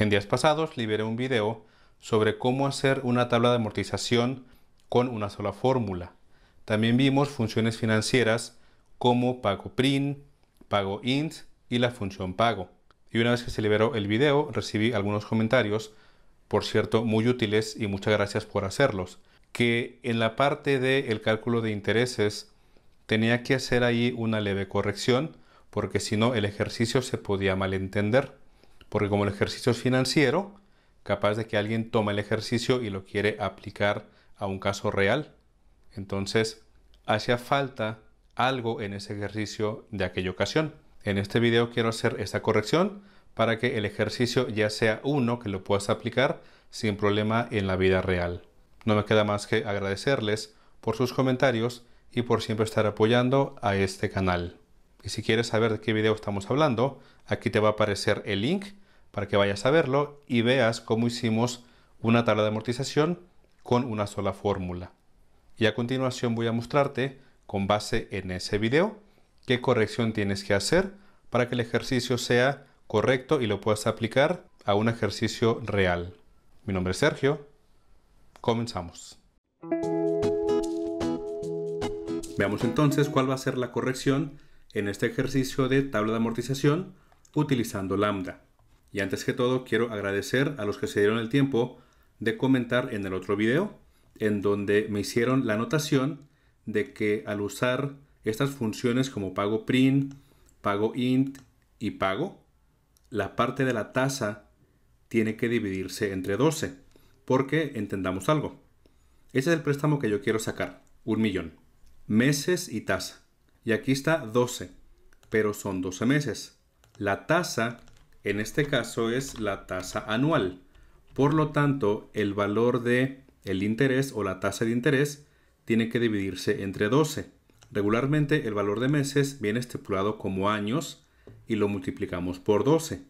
En días pasados liberé un video sobre cómo hacer una tabla de amortización con una sola fórmula. También vimos funciones financieras como pago print, pago int y la función pago. Y una vez que se liberó el video recibí algunos comentarios, por cierto muy útiles y muchas gracias por hacerlos, que en la parte del cálculo de intereses tenía que hacer ahí una leve corrección porque si no el ejercicio se podía malentender. Porque como el ejercicio es financiero, capaz de que alguien tome el ejercicio y lo quiere aplicar a un caso real. Entonces, hacía falta algo en ese ejercicio de aquella ocasión. En este video quiero hacer esta corrección para que el ejercicio ya sea uno que lo puedas aplicar sin problema en la vida real. No me queda más que agradecerles por sus comentarios y por siempre estar apoyando a este canal. Y si quieres saber de qué video estamos hablando, aquí te va a aparecer el link para que vayas a verlo y veas cómo hicimos una tabla de amortización con una sola fórmula. Y a continuación voy a mostrarte, con base en ese video, qué corrección tienes que hacer para que el ejercicio sea correcto y lo puedas aplicar a un ejercicio real. Mi nombre es Sergio. Comenzamos. Veamos entonces cuál va a ser la corrección en este ejercicio de tabla de amortización utilizando lambda. Y antes que todo quiero agradecer a los que se dieron el tiempo de comentar en el otro video en donde me hicieron la anotación de que al usar estas funciones como pago print, pago int y pago, la parte de la tasa tiene que dividirse entre 12, porque entendamos algo. Ese es el préstamo que yo quiero sacar, un millón. Meses y tasa y aquí está 12, pero son 12 meses. La tasa, en este caso, es la tasa anual. Por lo tanto, el valor de el interés o la tasa de interés tiene que dividirse entre 12. Regularmente el valor de meses viene estipulado como años y lo multiplicamos por 12.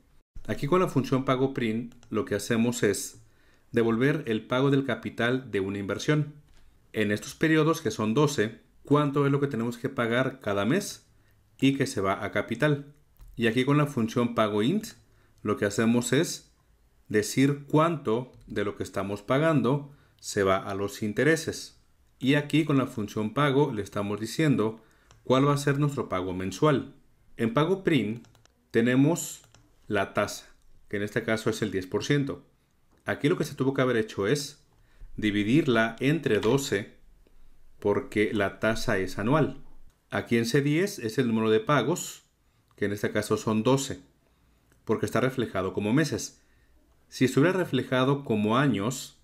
Aquí con la función pago print lo que hacemos es devolver el pago del capital de una inversión. En estos periodos que son 12, cuánto es lo que tenemos que pagar cada mes y que se va a capital. Y aquí con la función pago int, lo que hacemos es decir cuánto de lo que estamos pagando se va a los intereses. Y aquí con la función pago le estamos diciendo cuál va a ser nuestro pago mensual. En pago print tenemos la tasa, que en este caso es el 10%. Aquí lo que se tuvo que haber hecho es dividirla entre 12 porque la tasa es anual. Aquí en C10 es el número de pagos, que en este caso son 12, porque está reflejado como meses. Si estuviera reflejado como años,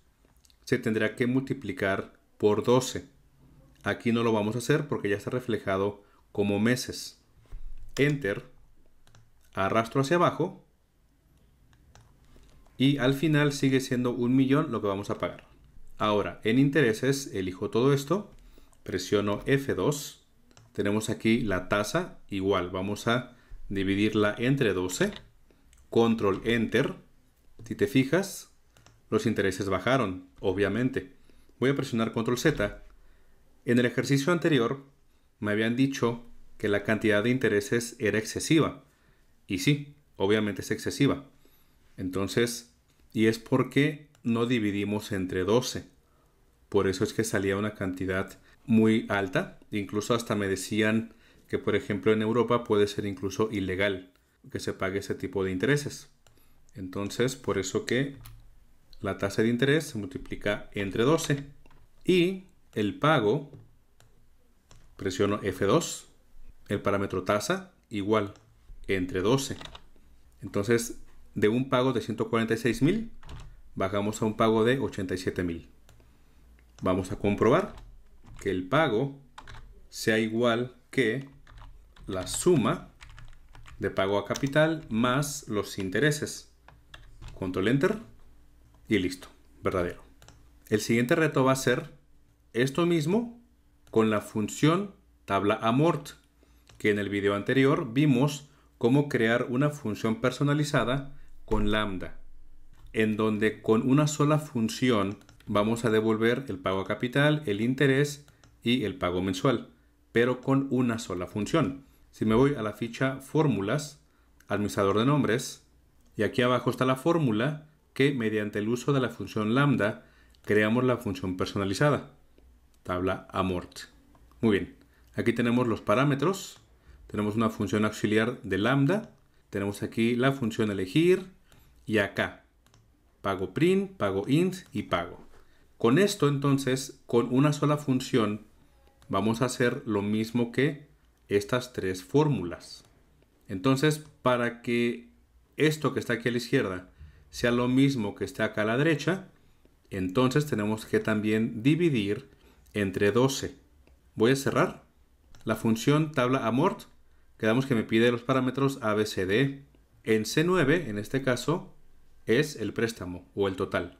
se tendría que multiplicar por 12. Aquí no lo vamos a hacer porque ya está reflejado como meses. Enter, arrastro hacia abajo y al final sigue siendo un millón lo que vamos a pagar. Ahora, en intereses elijo todo esto presiono F2, tenemos aquí la tasa igual. Vamos a dividirla entre 12, control Enter. Si te fijas, los intereses bajaron, obviamente. Voy a presionar control Z. En el ejercicio anterior me habían dicho que la cantidad de intereses era excesiva. Y sí, obviamente es excesiva. Entonces, y es porque no dividimos entre 12. Por eso es que salía una cantidad muy alta. Incluso hasta me decían que, por ejemplo, en Europa puede ser incluso ilegal que se pague ese tipo de intereses. Entonces, por eso que la tasa de interés se multiplica entre 12 y el pago, presiono F2, el parámetro tasa igual entre 12. Entonces, de un pago de 146 mil, bajamos a un pago de 87 mil. Vamos a comprobar que el pago sea igual que la suma de pago a capital más los intereses. Control Enter y listo, verdadero. El siguiente reto va a ser esto mismo con la función tabla amort, que en el video anterior vimos cómo crear una función personalizada con lambda, en donde con una sola función vamos a devolver el pago a capital, el interés y el pago mensual, pero con una sola función. Si me voy a la ficha fórmulas, administrador de nombres, y aquí abajo está la fórmula que mediante el uso de la función lambda creamos la función personalizada, tabla amort. Muy bien, aquí tenemos los parámetros, tenemos una función auxiliar de lambda, tenemos aquí la función elegir y acá pago print, pago int y pago. Con esto entonces, con una sola función vamos a hacer lo mismo que estas tres fórmulas. Entonces, para que esto que está aquí a la izquierda sea lo mismo que está acá a la derecha, entonces tenemos que también dividir entre 12. Voy a cerrar la función tabla amort. Quedamos que me pide los parámetros ABCD. En C9, en este caso, es el préstamo o el total.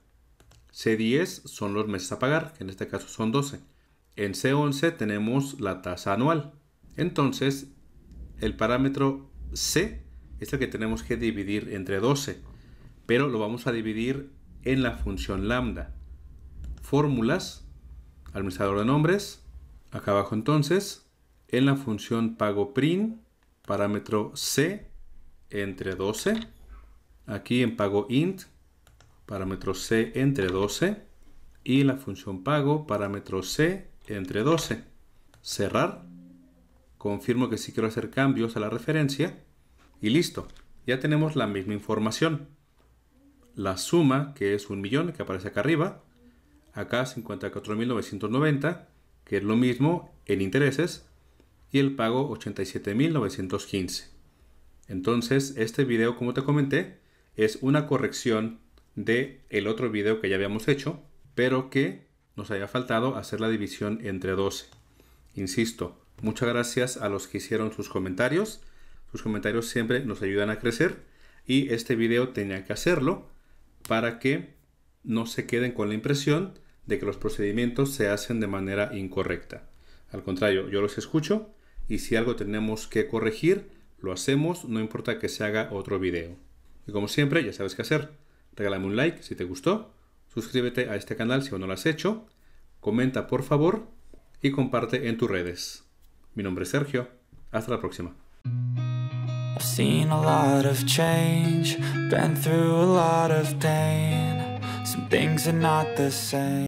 C10 son los meses a pagar, que en este caso son 12. En C11 tenemos la tasa anual. Entonces, el parámetro C es el que tenemos que dividir entre 12, pero lo vamos a dividir en la función lambda. Fórmulas, administrador de nombres, acá abajo entonces, en la función pago print, parámetro C entre 12, aquí en pago int, parámetro C entre 12, y la función pago, parámetro C entre 12. Cerrar. Confirmo que sí quiero hacer cambios a la referencia. Y listo. Ya tenemos la misma información. La suma, que es un millón, que aparece acá arriba. Acá 54.990, que es lo mismo en intereses. Y el pago 87.915. Entonces, este video, como te comenté, es una corrección de el otro video que ya habíamos hecho, pero que nos haya faltado hacer la división entre 12. Insisto, muchas gracias a los que hicieron sus comentarios. Sus comentarios siempre nos ayudan a crecer y este video tenía que hacerlo para que no se queden con la impresión de que los procedimientos se hacen de manera incorrecta. Al contrario, yo los escucho y si algo tenemos que corregir, lo hacemos, no importa que se haga otro video. Y como siempre, ya sabes qué hacer. Regálame un like si te gustó Suscríbete a este canal si aún no lo has hecho, comenta por favor y comparte en tus redes. Mi nombre es Sergio, hasta la próxima.